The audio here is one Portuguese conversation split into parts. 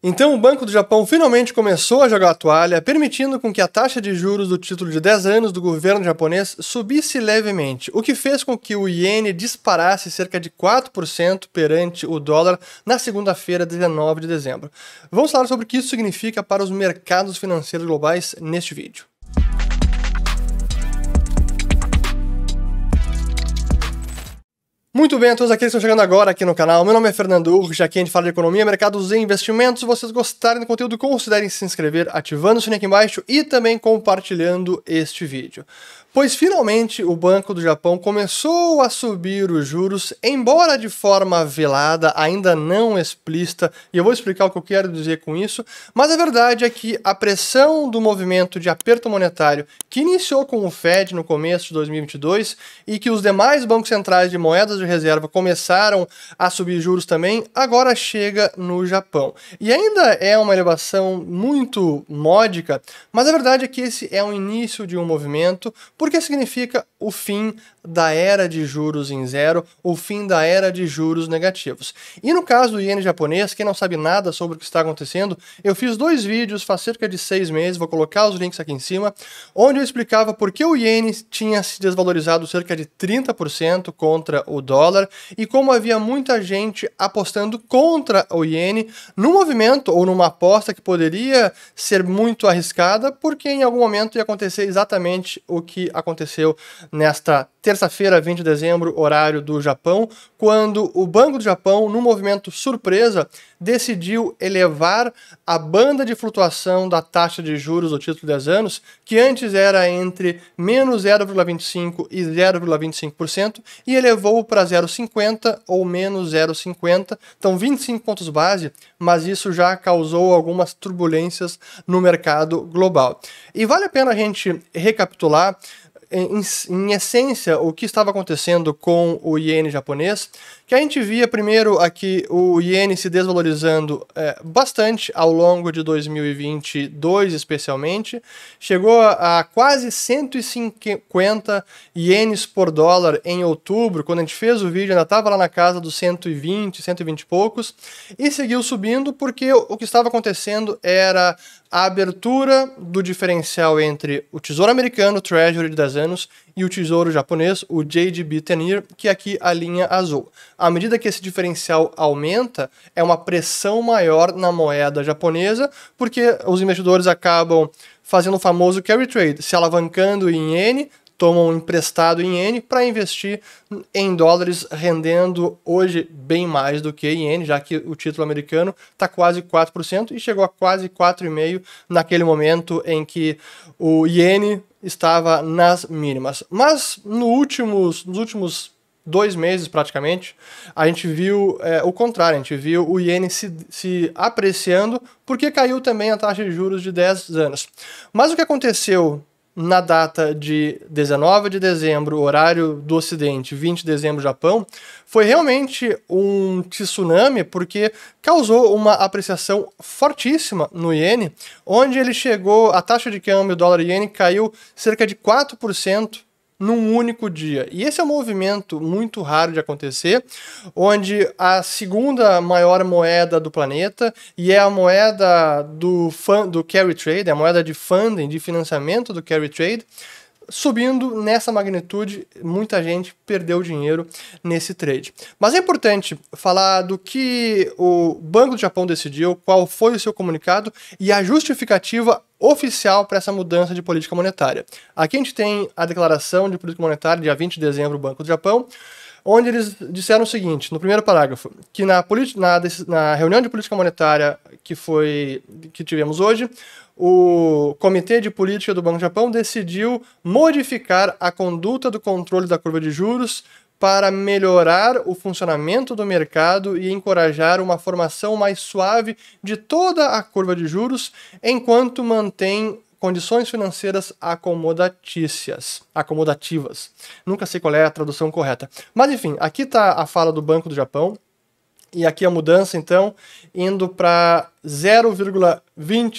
Então o Banco do Japão finalmente começou a jogar a toalha, permitindo com que a taxa de juros do título de 10 anos do governo japonês subisse levemente, o que fez com que o iene disparasse cerca de 4% perante o dólar na segunda-feira, 19 de dezembro. Vamos falar sobre o que isso significa para os mercados financeiros globais neste vídeo. Muito bem a todos aqueles que estão chegando agora aqui no canal. Meu nome é Fernando Urge, aqui é a gente fala de economia, mercados e investimentos. Se vocês gostarem do conteúdo, considerem se inscrever ativando o sininho aqui embaixo e também compartilhando este vídeo pois finalmente o Banco do Japão começou a subir os juros, embora de forma velada, ainda não explícita, e eu vou explicar o que eu quero dizer com isso, mas a verdade é que a pressão do movimento de aperto monetário que iniciou com o Fed no começo de 2022 e que os demais bancos centrais de moedas de reserva começaram a subir juros também, agora chega no Japão. E ainda é uma elevação muito módica, mas a verdade é que esse é o início de um movimento, porque significa o fim da era de juros em zero, o fim da era de juros negativos. E no caso do iene japonês, quem não sabe nada sobre o que está acontecendo, eu fiz dois vídeos faz cerca de seis meses, vou colocar os links aqui em cima, onde eu explicava por que o iene tinha se desvalorizado cerca de 30% contra o dólar e como havia muita gente apostando contra o iene num movimento ou numa aposta que poderia ser muito arriscada, porque em algum momento ia acontecer exatamente o que aconteceu nesta terça-feira, 20 de dezembro, horário do Japão, quando o Banco do Japão, num movimento surpresa, decidiu elevar a banda de flutuação da taxa de juros do título de 10 anos, que antes era entre menos 0,25% e 0,25%, e elevou para 0,50% ou menos 0,50%, então 25 pontos base, mas isso já causou algumas turbulências no mercado global. E vale a pena a gente recapitular em, em, essência, o que estava acontecendo com o iene japonês, que a gente via primeiro aqui o iene se desvalorizando é, bastante ao longo de 2022, especialmente. Chegou a, quase 150 ienes por dólar em outubro, quando a gente fez o vídeo, ainda estava lá na casa dos 120, 120 e poucos, e seguiu subindo porque o, o que estava acontecendo era a abertura do diferencial entre o Tesouro Americano, o Treasury de 10 anos, e o tesouro japonês, o JGB tenir que é aqui a linha azul. À medida que esse diferencial aumenta, é uma pressão maior na moeda japonesa, porque os investidores acabam fazendo o famoso carry trade, se alavancando em yen tomam emprestado em yen para investir em dólares, rendendo hoje bem mais do que yen já que o título americano está quase 4% e chegou a quase 4,5% naquele momento em que o iene estava nas mínimas. Mas no últimos, nos últimos dois meses praticamente, a gente viu é, o contrário, a gente viu o iene se, se apreciando, porque caiu também a taxa de juros de 10 anos. Mas o que aconteceu na data de 19 de dezembro, horário do Ocidente, 20 de dezembro, Japão, foi realmente um tsunami porque causou uma apreciação fortíssima no iene, onde ele chegou, a taxa de câmbio dólar-iene caiu cerca de 4% num único dia. E esse é um movimento muito raro de acontecer, onde a segunda maior moeda do planeta e é a moeda do, fun, do carry trade, é a moeda de funding, de financiamento do carry trade, subindo nessa magnitude, muita gente perdeu dinheiro nesse trade. Mas é importante falar do que o Banco do Japão decidiu, qual foi o seu comunicado e a justificativa oficial para essa mudança de política monetária. Aqui a gente tem a declaração de política monetária, dia 20 de dezembro, Banco do Japão onde eles disseram o seguinte, no primeiro parágrafo, que na, na, na reunião de política monetária que, foi, que tivemos hoje, o Comitê de Política do Banco do Japão decidiu modificar a conduta do controle da curva de juros para melhorar o funcionamento do mercado e encorajar uma formação mais suave de toda a curva de juros, enquanto mantém condições financeiras acomodatícias, acomodativas. Nunca sei qual é a tradução correta. Mas enfim, aqui está a fala do Banco do Japão. E aqui a mudança, então, indo para 0,20,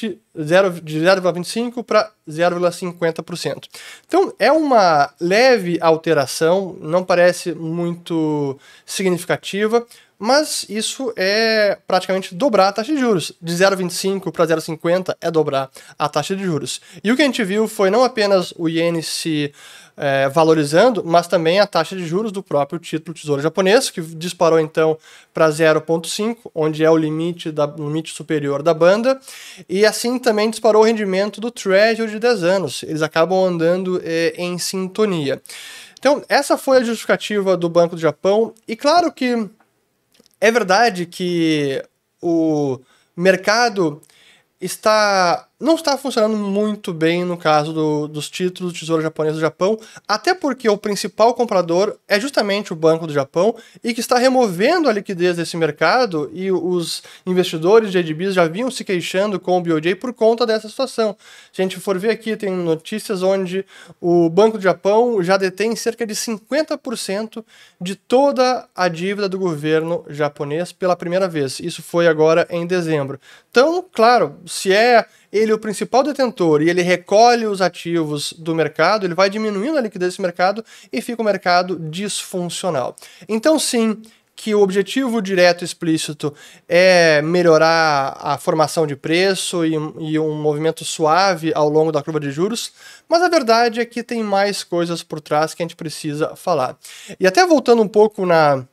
de 0,25 para 0,50%. Então, é uma leve alteração, não parece muito significativa, mas isso é praticamente dobrar a taxa de juros. De 0,25 para 0,50 é dobrar a taxa de juros. E o que a gente viu foi não apenas o iene se é, valorizando, mas também a taxa de juros do próprio título tesouro japonês, que disparou então para 0,5, onde é o limite, da, limite superior da banda, e assim também disparou o rendimento do Treasury de 10 anos. Eles acabam andando é, em sintonia. Então, essa foi a justificativa do Banco do Japão, e claro que é verdade que o mercado está não está funcionando muito bem no caso do, dos títulos do Tesouro Japonês do Japão, até porque o principal comprador é justamente o Banco do Japão e que está removendo a liquidez desse mercado e os investidores de EDBs já vinham se queixando com o BOJ por conta dessa situação. Se a gente for ver aqui, tem notícias onde o Banco do Japão já detém cerca de 50% de toda a dívida do governo japonês pela primeira vez. Isso foi agora em dezembro. Então, claro, se é ele é o principal detentor e ele recolhe os ativos do mercado, ele vai diminuindo a liquidez desse mercado e fica o mercado disfuncional. Então, sim, que o objetivo direto e explícito é melhorar a formação de preço e, e, um movimento suave ao longo da curva de juros, mas a verdade é que tem mais coisas por trás que a gente precisa falar. E até voltando um pouco na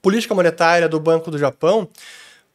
política monetária do Banco do Japão,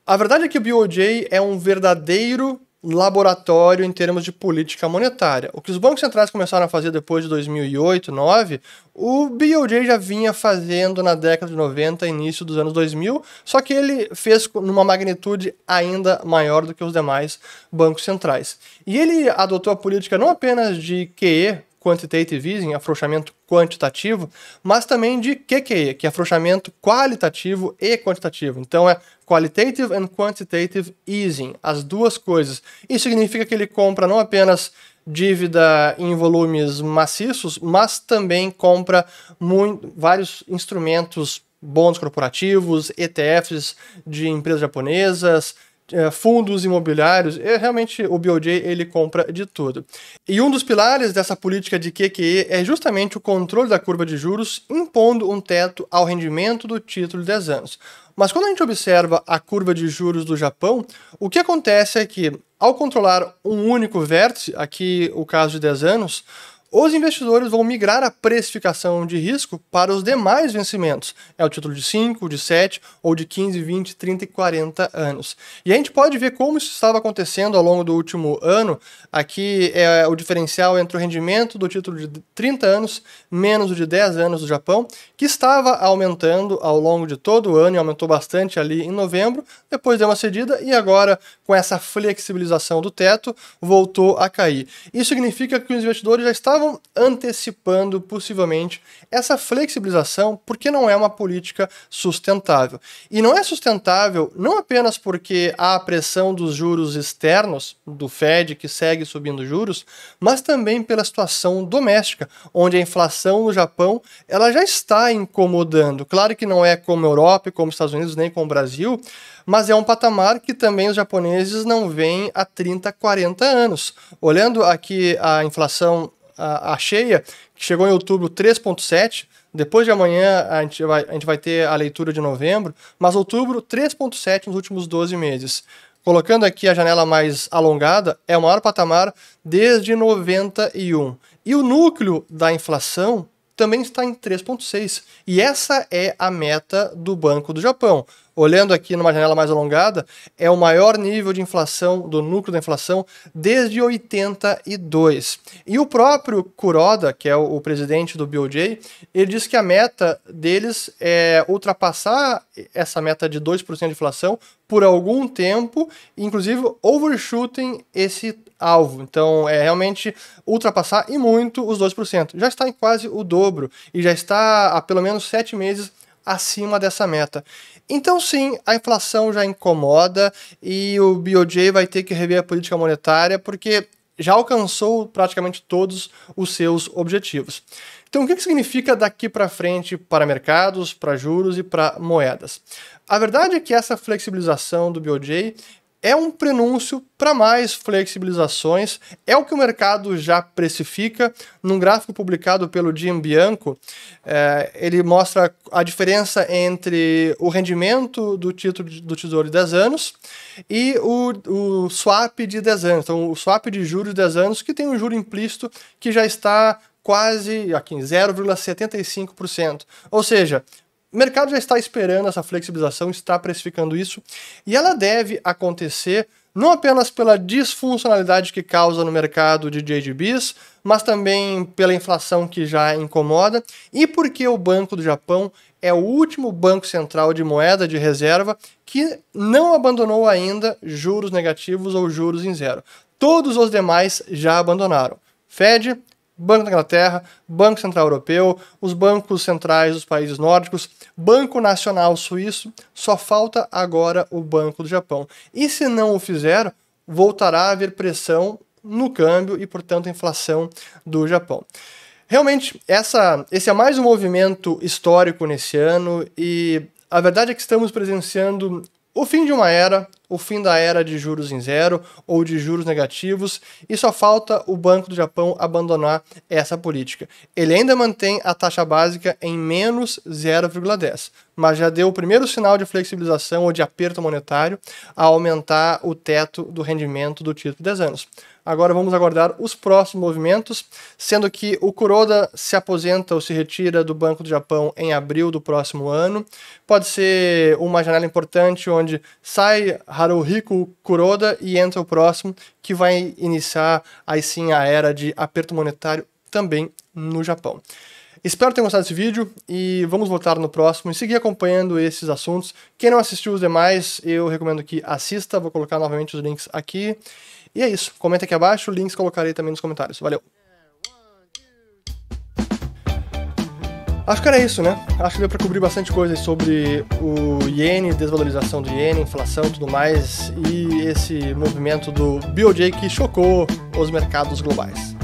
a verdade é que o BOJ é um verdadeiro laboratório em termos de política monetária. O que os bancos centrais começaram a fazer depois de 2008, 2009, o BOJ já vinha fazendo na década de 90, início dos anos 2000, só que ele fez numa magnitude ainda maior do que os demais bancos centrais. E ele adotou a política não apenas de QE, quantitative easing, afrouxamento quantitativo, mas também de QQE, que é afrouxamento qualitativo e quantitativo. Então é qualitative and quantitative easing, as duas coisas. Isso significa que ele compra não apenas dívida em volumes maciços, mas também compra muito, vários instrumentos bons corporativos, ETFs de empresas japonesas, é, fundos imobiliários, é, realmente o BOJ ele compra de tudo. E um dos pilares dessa política de QQE é justamente o controle da curva de juros, impondo um teto ao rendimento do título de 10 anos. Mas quando a gente observa a curva de juros do Japão, o que acontece é que, ao controlar um único vértice, aqui o caso de 10 anos, os investidores vão migrar a precificação de risco para os demais vencimentos. É o título de 5, de 7 ou de 15, 20, 30 e 40 anos. E a gente pode ver como isso estava acontecendo ao longo do último ano. Aqui é o diferencial entre o rendimento do título de 30 anos menos o de 10 anos do Japão, que estava aumentando ao longo de todo o ano e aumentou bastante ali em novembro, depois deu uma cedida e agora com essa flexibilização do teto voltou a cair. Isso significa que os investidores já estavam estavam antecipando possivelmente essa flexibilização porque não é uma política sustentável. E não é sustentável não apenas porque há a pressão dos juros externos, do Fed que segue subindo juros, mas também pela situação doméstica, onde a inflação no Japão ela já está incomodando. Claro que não é como a Europa, como os Estados Unidos, nem como o Brasil, mas é um patamar que também os japoneses não veem há 30, 40 anos. Olhando aqui a inflação a, a cheia, que chegou em outubro 3,7. Depois de amanhã a gente, vai, a gente vai ter a leitura de novembro, mas outubro 3,7 nos últimos 12 meses. Colocando aqui a janela mais alongada, é o maior patamar desde 91. E o núcleo da inflação também está em 3,6. E essa é a meta do Banco do Japão olhando aqui numa janela mais alongada, é o maior nível de inflação do núcleo da inflação desde 82. E o próprio Kuroda, que é o, o presidente do BOJ, ele diz que a meta deles é ultrapassar essa meta de 2% de inflação por algum tempo, inclusive overshooting esse alvo. Então, é realmente ultrapassar e muito os 2%. Já está em quase o dobro e já está há pelo menos 7 meses acima dessa meta. Então, sim, a inflação já incomoda e o BOJ vai ter que rever a política monetária porque já alcançou praticamente todos os seus objetivos. Então, o que, significa daqui para frente para mercados, para juros e para moedas? A verdade é que essa flexibilização do BOJ é um prenúncio para mais flexibilizações, é o que o mercado já precifica. Num gráfico publicado pelo Jim Bianco, é, ele mostra a diferença entre o rendimento do título do Tesouro de 10 anos e o, o swap de 10 anos. Então, o swap de juros de 10 anos, que tem um juro implícito que já está quase aqui em 0,75%. Ou seja, o mercado já está esperando essa flexibilização, está precificando isso, e ela deve acontecer não apenas pela disfuncionalidade que causa no mercado de JGBs, mas também pela inflação que já incomoda e porque o Banco do Japão é o último banco central de moeda de reserva que não abandonou ainda juros negativos ou juros em zero. Todos os demais já abandonaram. Fed, Banco da Inglaterra, Banco Central Europeu, os bancos centrais dos países nórdicos, Banco Nacional Suíço, só falta agora o Banco do Japão. E se não o fizer, voltará a haver pressão no câmbio e, portanto, a inflação do Japão. Realmente, essa, esse é mais um movimento histórico nesse ano e a verdade é que estamos presenciando o fim de uma era, o fim da era de juros em zero ou de juros negativos, e só falta o Banco do Japão abandonar essa política. Ele ainda mantém a taxa básica em menos 0,10, mas já deu o primeiro sinal de flexibilização ou de aperto monetário a aumentar o teto do rendimento do título de 10 anos. Agora vamos aguardar os próximos movimentos, sendo que o Kuroda se aposenta ou se retira do Banco do Japão em abril do próximo ano. Pode ser uma janela importante onde sai Haruhiko Kuroda e entra o próximo, que vai iniciar aí sim a era de aperto monetário também no Japão. Espero ter gostado desse vídeo e vamos voltar no próximo e seguir acompanhando esses assuntos. Quem não assistiu os demais, eu recomendo que assista, vou colocar novamente os links aqui. E é isso. Comenta aqui abaixo, links colocarei também nos comentários. Valeu! Acho que era isso, né? Acho que deu pra cobrir bastante coisa sobre o iene, desvalorização do iene, inflação e tudo mais, e esse movimento do BOJ que chocou os mercados globais.